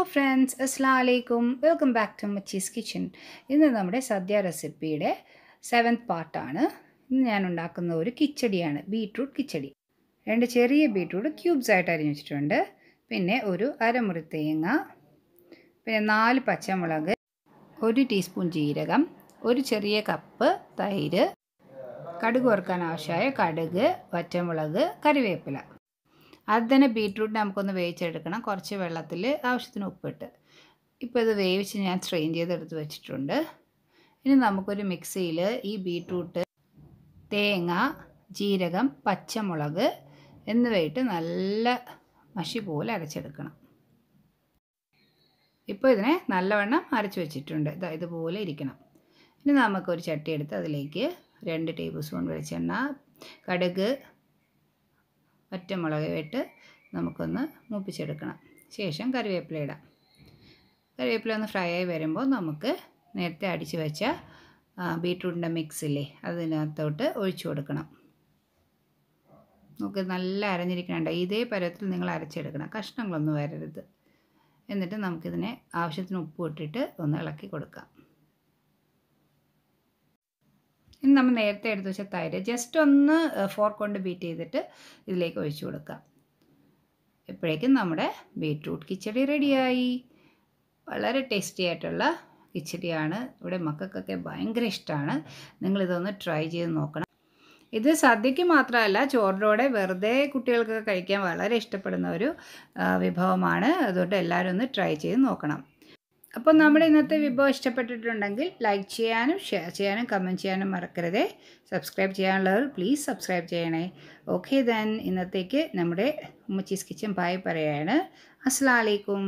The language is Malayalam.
ഹലോ ഫ്രണ്ട്സ് അസ്സാം വലൈക്കും വെൽക്കം ബാക്ക് ടു മച്ചീസ് കിച്ചൻ ഇന്ന് നമ്മുടെ സദ്യ റെസിപ്പിയുടെ സെവൻത് പാർട്ടാണ് ഇന്ന് ഞാൻ ഉണ്ടാക്കുന്ന ഒരു കിച്ചടിയാണ് ബീട്രൂട്ട് കിച്ചടി രണ്ട് ചെറിയ ബീട്രൂട്ട് ക്യൂബ്സ് ആയിട്ട് അരിഞ്ഞു വെച്ചിട്ടുണ്ട് പിന്നെ ഒരു അരമുറി തേങ്ങ പിന്നെ നാല് പച്ചമുളക് ഒരു ടീസ്പൂൺ ജീരകം ഒരു ചെറിയ കപ്പ് തൈര് കടുക് വറുക്കാൻ ആവശ്യമായ കടുക് പച്ചമുളക് കറിവേപ്പില അത് തന്നെ ബീട്രൂട്ട് നമുക്കൊന്ന് വേവിച്ചെടുക്കണം കുറച്ച് വെള്ളത്തിൽ ആവശ്യത്തിന് ഉപ്പിട്ട് ഇപ്പോൾ ഇത് വേവിച്ച് ഞാൻ സ്ട്രെയിൻ ചെയ്തെടുത്ത് വെച്ചിട്ടുണ്ട് ഇനി നമുക്കൊരു മിക്സിയിൽ ഈ ബീട്രൂട്ട് തേങ്ങ ജീരകം പച്ചമുളക് എന്നിവയിട്ട് നല്ല മഷി പോലെ അരച്ചെടുക്കണം ഇപ്പോൾ ഇതിനെ നല്ലവണ്ണം അരച്ച് വെച്ചിട്ടുണ്ട് ഇത് ഇതുപോലെ ഇരിക്കണം ഇനി നമുക്കൊരു ചട്ടി എടുത്ത് അതിലേക്ക് രണ്ട് ടേബിൾ സ്പൂൺ വെളിച്ചെണ്ണ കടുക് ഒറ്റമുളക് ഇട്ട് നമുക്കൊന്ന് മൂപ്പിച്ചെടുക്കണം ശേഷം കറിവേപ്പില ഇടാം കറിവേപ്പില ഒന്ന് ഫ്രൈ ആയി വരുമ്പോൾ നമുക്ക് നേരത്തെ അടിച്ചു വെച്ച ബീട്രൂട്ടിൻ്റെ മിക്സില്ലേ അതിനകത്തോട്ട് ഒഴിച്ചു കൊടുക്കണം നമുക്ക് നല്ല അരഞ്ഞിരിക്കണേണ്ട ഇതേ പരത്തിൽ നിങ്ങൾ അരച്ചെടുക്കണം കഷ്ണങ്ങളൊന്നും വരരുത് എന്നിട്ട് നമുക്കിതിനെ ആവശ്യത്തിന് ഉപ്പ് ഇട്ടിട്ട് ഒന്ന് ഇളക്കി കൊടുക്കാം ഇനി നമ്മൾ നേരത്തെ എടുത്ത് വെച്ച തൈര് ജസ്റ്റ് ഒന്ന് ഫോർ കൊണ്ട് ബീറ്റ് ചെയ്തിട്ട് ഇതിലേക്ക് ഒഴിച്ചു കൊടുക്കുക ഇപ്പോഴേക്കും നമ്മുടെ ബീറ്റ്റൂട്ട് കിച്ചടി റെഡിയായി വളരെ ടേസ്റ്റി ആയിട്ടുള്ള കിച്ചടിയാണ് ഇവിടെ മക്കൾക്കൊക്കെ ഭയങ്കര ഇഷ്ടമാണ് നിങ്ങളിതൊന്ന് ട്രൈ ചെയ്ത് നോക്കണം ഇത് സദ്യയ്ക്ക് മാത്രമല്ല ചോറിലൂടെ വെറുതെ കുട്ടികൾക്കൊക്കെ കഴിക്കാൻ വളരെ ഇഷ്ടപ്പെടുന്ന ഒരു വിഭവമാണ് അതുകൊണ്ട് എല്ലാവരും ഒന്ന് ട്രൈ ചെയ്ത് നോക്കണം അപ്പോൾ നമ്മുടെ ഇന്നത്തെ വിഭവം ഇഷ്ടപ്പെട്ടിട്ടുണ്ടെങ്കിൽ ലൈക്ക് ചെയ്യാനും ഷെയർ ചെയ്യാനും കമൻറ്റ് ചെയ്യാനും മറക്കരുതേ സബ്സ്ക്രൈബ് ചെയ്യാനുള്ളവർ പ്ലീസ് സബ്സ്ക്രൈബ് ചെയ്യണേ ഓക്കെ ദെൻ ഇന്നത്തേക്ക് നമ്മുടെ ഉമ്മച്ചീസ് കിച്ചൻ പായ് പറയാണ് അസ്സാം വലൈക്കും